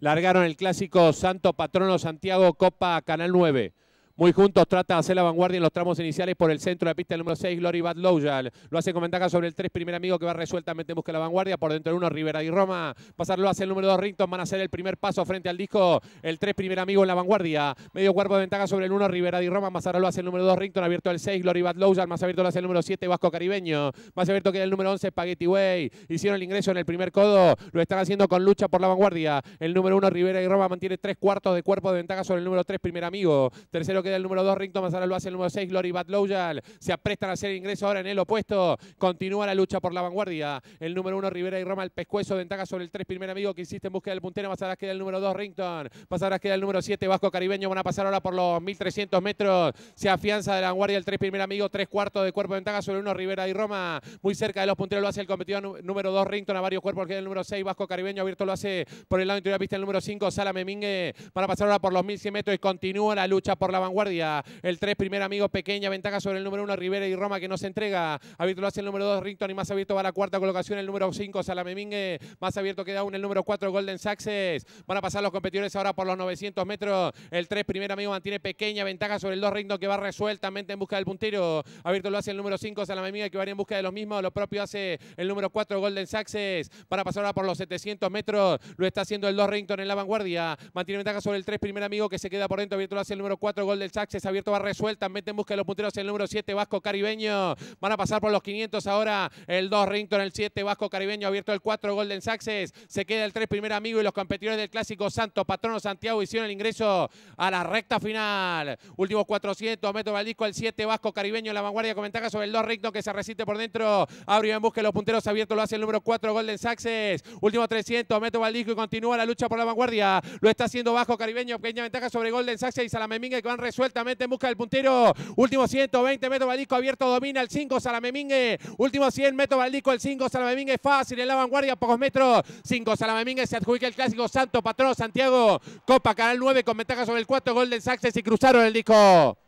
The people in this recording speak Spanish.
Largaron el clásico Santo Patrono Santiago Copa Canal 9. Muy juntos trata de hacer la vanguardia en los tramos iniciales por el centro de pista el número 6, Glory Bad Lo hace con ventaja sobre el 3, primer amigo que va resueltamente busca la vanguardia. Por dentro del 1, Rivera y Roma. Pasarlo hacia el número 2, Rington. Van a hacer el primer paso frente al disco. El 3, primer amigo en la vanguardia. Medio cuerpo de ventaja sobre el 1, Rivera y Roma. Pasarlo hacia el número 2, Rington. Abierto el 6, Glory Bad Loyal. Más abierto lo hace el número 7, Vasco Caribeño. Más abierto que el número 11, Spaghetti Way. Hicieron el ingreso en el primer codo. Lo están haciendo con lucha por la vanguardia. El número 1, Rivera y Roma mantiene tres cuartos de cuerpo de ventaja sobre el número 3, primer amigo. Tercero que el número 2, Rington. Más ahora lo hace el número 6, Glory Batloyal. Se aprestan a hacer ingreso ahora en el opuesto. Continúa la lucha por la vanguardia. El número 1, Rivera y Roma, el pescuezo de ventaja sobre el 3, primer amigo que insiste en búsqueda del puntero. Más queda el número 2, Rington. Más ahora queda el número 7, Vasco Caribeño. Van a pasar ahora por los 1300 metros. Se afianza de la vanguardia el 3, primer amigo, 3 cuartos de cuerpo de ventaja sobre 1, Rivera y Roma. Muy cerca de los punteros lo hace el competidor número 2, Rington. A varios cuerpos queda el número 6, Vasco Caribeño. Abierto lo hace por el lado interior de la pista el número 5, Sala Memingue. Van a pasar ahora por los 1100 metros y continúa la lucha por la vanguardia guardia. El 3, primer amigo, pequeña ventaja sobre el número 1, Rivera y Roma, que no se entrega. Abierto lo hace el número 2, Rington, y más abierto va a la cuarta colocación, el número 5, Salamemingue. Más abierto queda aún el número 4, Golden Saxes. Van a pasar los competidores ahora por los 900 metros. El 3, primer amigo, mantiene pequeña ventaja sobre el 2, Rington, que va resueltamente en busca del puntero. Abierto lo hace el número 5, Salamemingue, que va en busca de los mismos. Lo propio hace el número 4, Golden Saxes. Van a pasar ahora por los 700 metros. Lo está haciendo el 2, Rington, en la vanguardia. Mantiene ventaja sobre el 3, primer amigo, que se queda por dentro. Abierto lo hace el número 4, Golden el abierto, va resuelta, mete en busca de los punteros el número 7, Vasco Caribeño. Van a pasar por los 500 ahora el 2, Rington, el 7, Vasco Caribeño, abierto el 4, Golden Saxes. Se queda el 3, primer amigo y los competidores del clásico Santo, Patrono Santiago hicieron el ingreso a la recta final. Últimos 400, Meto Valdisco, el 7, Vasco Caribeño, la vanguardia con ventaja sobre el 2, Rington que se resiste por dentro. Abre en busca los punteros abierto lo hace el número 4, Golden Saxes. Último 300, Meto Valdisco y continúa la lucha por la vanguardia. Lo está haciendo Vasco Caribeño, pequeña ventaja sobre Golden Saxes y Salameminga que van sueltamente en busca del puntero. Último 120, Meto balico abierto, domina el 5, Salamemingue. Último 100, Meto balico el 5, Salamemingue fácil en la vanguardia, pocos metros. 5, Salamemingue se adjudica el clásico Santo Patrón, Santiago, Copa, Canal 9 con ventaja sobre el 4, Golden Saxes y cruzaron el disco.